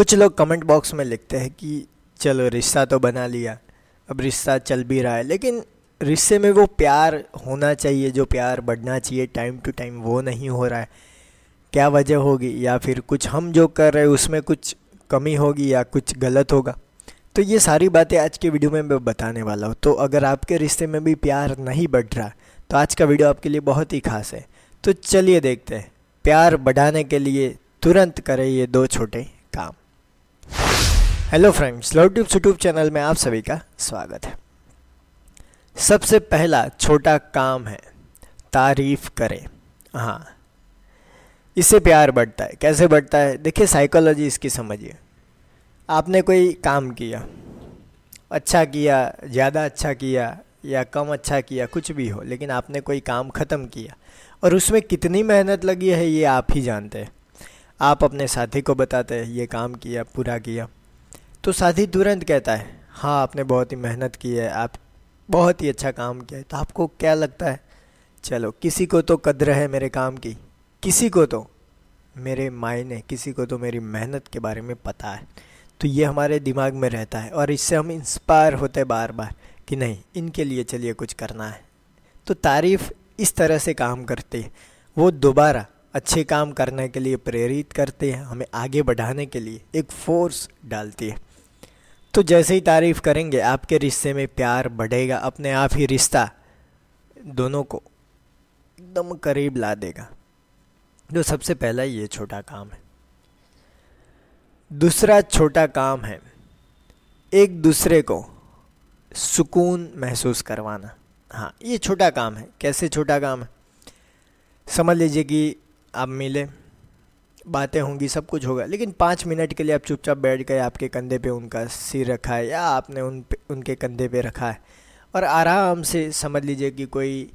कुछ लोग comment box में लिखते हैं कि चलो रिश्ता तो बना लिया अब रिश्ता चल भी रहा है लेकिन रिश्ते में वो प्यार होना चाहिए जो प्यार बढ़ना चाहिए टाइम टू टाइम वो नहीं हो रहा है क्या वजह होगी या फिर कुछ हम जो कर रहे हैं उसमें कुछ कमी होगी या कुछ गलत होगा तो ये सारी बातें आज के वीडियो में मैं बताने वाला हूँ तो अगर आपके रिश्ते में भी प्यार नहीं बढ़ रहा तो आज का वीडियो आपके लिए बहुत ही खास है तो चलिए देखते हैं प्यार बढ़ाने के लिए तुरंत करें ये दो छोटे काम hello friends love tubes YouTube channel में आप सभी का स्वागत है सबसे पहला छोटा काम है तारीफ करें हाँ इससे प्यार बढ़ता है कैसे बढ़ता है देखिए साइकोलॉजी इसकी समझिए आपने कोई काम किया अच्छा किया ज़्यादा अच्छा किया या कम अच्छा किया कुछ भी हो लेकिन आपने कोई काम ख़त्म किया और उसमें कितनी मेहनत लगी है ये आप ही जानते हैं आप अपने साथी को बताते हैं ये काम किया पूरा किया तो साधी तुरंत कहता है हाँ आपने बहुत ही मेहनत की है आप बहुत ही अच्छा काम किया है तो आपको क्या लगता है चलो किसी को तो कद्र है मेरे काम की किसी को तो मेरे मायने किसी को तो मेरी मेहनत के बारे में पता है तो ये हमारे दिमाग में रहता है और इससे हम इंस्पायर होते बार बार कि नहीं इनके लिए चलिए कुछ करना है तो तारीफ़ इस तरह से काम करती है वो दोबारा अच्छे काम करने के लिए प्रेरित करते हैं हमें आगे बढ़ाने के लिए एक फोर्स डालती है तो जैसे ही तारीफ़ करेंगे आपके रिश्ते में प्यार बढ़ेगा अपने आप ही रिश्ता दोनों को एकदम करीब ला देगा जो सबसे पहला ये छोटा काम है दूसरा छोटा काम है एक दूसरे को सुकून महसूस करवाना हाँ ये छोटा काम है कैसे छोटा काम है समझ लीजिए कि आप मिले बातें होंगी सब कुछ होगा लेकिन पाँच मिनट के लिए आप चुपचाप बैठ गए आपके कंधे पे उनका सिर रखा है या आपने उन पे उनके कंधे पे रखा है और आराम से समझ लीजिए कि कोई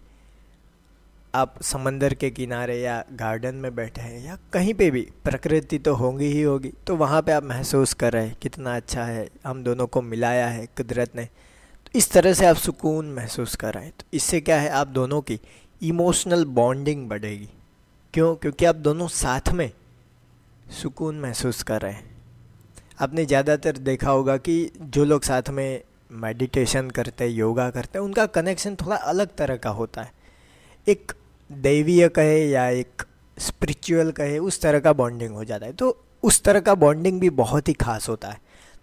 आप समंदर के किनारे या गार्डन में बैठे हैं या कहीं पे भी प्रकृति तो होगी ही होगी तो वहाँ पे आप महसूस कर रहे हैं कितना अच्छा है हम दोनों को मिलाया है कुदरत ने तो इस तरह से आप सुकून महसूस कर रहे हैं तो इससे क्या है आप दोनों की इमोशनल बॉन्डिंग बढ़ेगी क्यों क्योंकि आप दोनों साथ में सुकून महसूस कर रहे हैं आपने ज़्यादातर देखा होगा कि जो लोग साथ में मेडिटेशन करते हैं योगा करते हैं उनका कनेक्शन थोड़ा अलग तरह का होता है एक दैवीय कहे या एक स्पिरिचुअल कहे उस तरह का बॉन्डिंग हो जाता है तो उस तरह का बॉन्डिंग भी बहुत ही खास होता है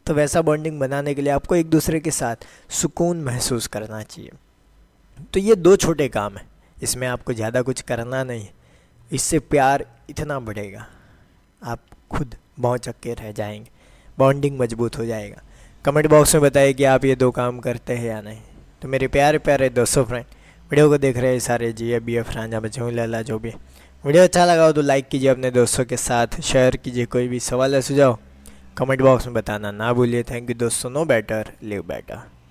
तो वैसा बॉन्डिंग बनाने के लिए आपको एक दूसरे के साथ सुकून महसूस करना चाहिए तो ये दो छोटे काम हैं इसमें आपको ज़्यादा कुछ करना नहीं इससे प्यार इतना बढ़ेगा आप खुद भौचक के रह जाएंगे बॉन्डिंग मजबूत हो जाएगा कमेंट बॉक्स में बताइए कि आप ये दो काम करते हैं या नहीं तो मेरे प्यारे प्यारे दोस्तों फ्रेंड वीडियो को देख रहे हैं सारे जी बी एफ रांझा बचू लाला जो भी वीडियो अच्छा लगा हो तो लाइक कीजिए अपने दोस्तों के साथ शेयर कीजिए कोई भी सवाल या सुझाव कमेंट बॉक्स में बताना ना भूलिए थैंक यू दोस्तों नो बेटर लिव बेटर